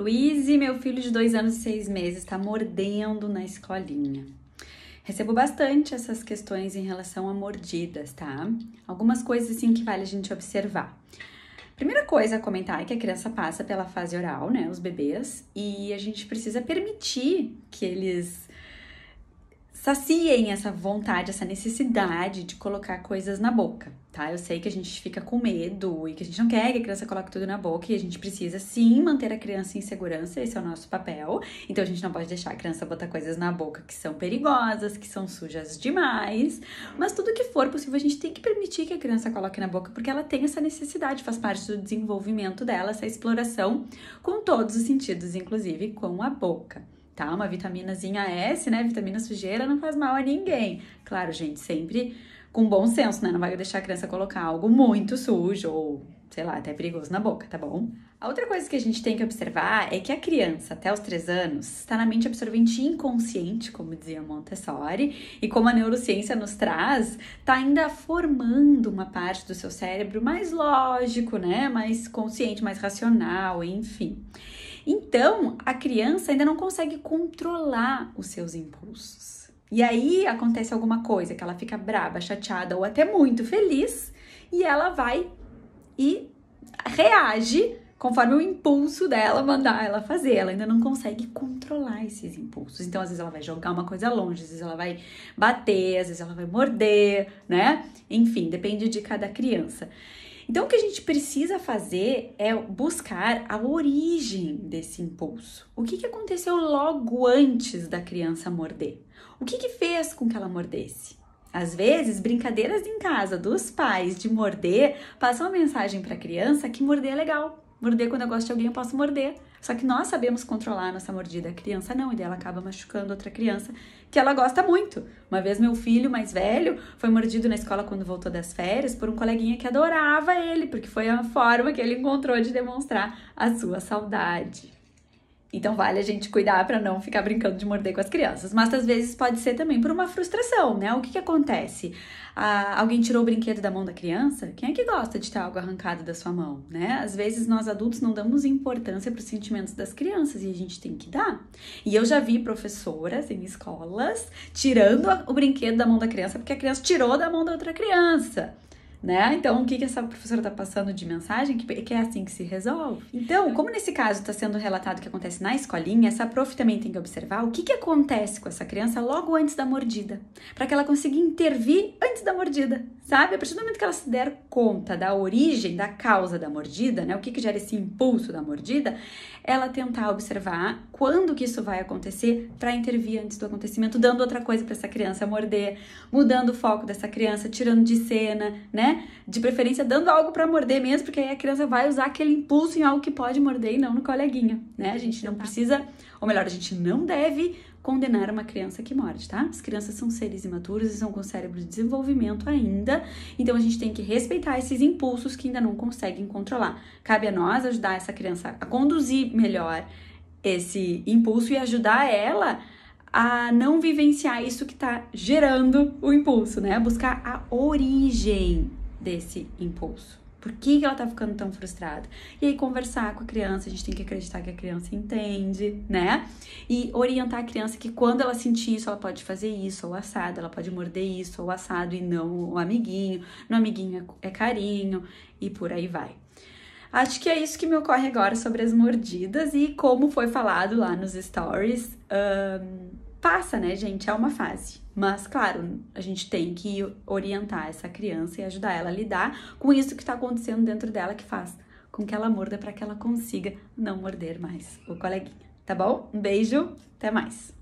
Luiz, meu filho de dois anos e seis meses, está mordendo na escolinha. Recebo bastante essas questões em relação a mordidas, tá? Algumas coisas assim que vale a gente observar. Primeira coisa a comentar é que a criança passa pela fase oral, né? Os bebês, e a gente precisa permitir que eles Saciem essa vontade, essa necessidade de colocar coisas na boca, tá? Eu sei que a gente fica com medo e que a gente não quer que a criança coloque tudo na boca e a gente precisa sim manter a criança em segurança, esse é o nosso papel. Então a gente não pode deixar a criança botar coisas na boca que são perigosas, que são sujas demais. Mas tudo que for possível a gente tem que permitir que a criança coloque na boca porque ela tem essa necessidade, faz parte do desenvolvimento dela, essa exploração com todos os sentidos, inclusive com a boca tá? Uma vitaminazinha S, né? Vitamina sujeira não faz mal a ninguém. Claro, gente, sempre com bom senso, né? Não vai deixar a criança colocar algo muito sujo ou, sei lá, até perigoso na boca, tá bom? A outra coisa que a gente tem que observar é que a criança, até os 3 anos, está na mente absorvente inconsciente, como dizia Montessori, e como a neurociência nos traz, está ainda formando uma parte do seu cérebro mais lógico, né? Mais consciente, mais racional, enfim. Então, a criança ainda não consegue controlar os seus impulsos. E aí acontece alguma coisa que ela fica braba, chateada ou até muito feliz, e ela vai e reage conforme o impulso dela mandar ela fazer. Ela ainda não consegue controlar esses impulsos. Então, às vezes ela vai jogar uma coisa longe, às vezes ela vai bater, às vezes ela vai morder, né? Enfim, depende de cada criança. Então, o que a gente precisa fazer é buscar a origem desse impulso. O que, que aconteceu logo antes da criança morder? O que, que fez com que ela mordesse? Às vezes, brincadeiras em casa dos pais de morder passam uma mensagem para a criança que morder é legal. Morder quando eu gosto de alguém, eu posso morder. Só que nós sabemos controlar a nossa mordida, a criança não, e daí ela acaba machucando outra criança que ela gosta muito. Uma vez meu filho mais velho foi mordido na escola quando voltou das férias por um coleguinha que adorava ele, porque foi a forma que ele encontrou de demonstrar a sua saudade. Então vale a gente cuidar para não ficar brincando de morder com as crianças. Mas às vezes pode ser também por uma frustração, né? O que, que acontece? Ah, alguém tirou o brinquedo da mão da criança? Quem é que gosta de ter algo arrancado da sua mão, né? Às vezes nós adultos não damos importância para os sentimentos das crianças e a gente tem que dar. E eu já vi professoras em escolas tirando o brinquedo da mão da criança porque a criança tirou da mão da outra criança né? Então, o que, que essa professora está passando de mensagem? Que, que é assim que se resolve. Então, é. como nesse caso está sendo relatado o que acontece na escolinha, essa prof também tem que observar o que, que acontece com essa criança logo antes da mordida, para que ela consiga intervir antes da mordida, sabe? A partir do momento que ela se der conta da origem, da causa da mordida, né? O que, que gera esse impulso da mordida, ela tentar observar quando que isso vai acontecer para intervir antes do acontecimento, dando outra coisa para essa criança morder, mudando o foco dessa criança, tirando de cena, né? Né? De preferência dando algo para morder mesmo, porque aí a criança vai usar aquele impulso em algo que pode morder e não no coleguinha, né? A gente não precisa, ou melhor, a gente não deve condenar uma criança que morde, tá? As crianças são seres imaturos e são com cérebro de desenvolvimento ainda, então a gente tem que respeitar esses impulsos que ainda não conseguem controlar. Cabe a nós ajudar essa criança a conduzir melhor esse impulso e ajudar ela a não vivenciar isso que está gerando o impulso, né? A buscar a origem desse impulso. Por que, que ela tá ficando tão frustrada? E aí conversar com a criança, a gente tem que acreditar que a criança entende, né? E orientar a criança que quando ela sentir isso, ela pode fazer isso, ou assado, ela pode morder isso, ou assado, e não o amiguinho. No amiguinho é carinho, e por aí vai. Acho que é isso que me ocorre agora sobre as mordidas e como foi falado lá nos stories. Um, passa, né, gente? É uma fase. Mas, claro, a gente tem que orientar essa criança e ajudar ela a lidar com isso que está acontecendo dentro dela que faz com que ela morda para que ela consiga não morder mais o coleguinha. Tá bom? Um beijo, até mais!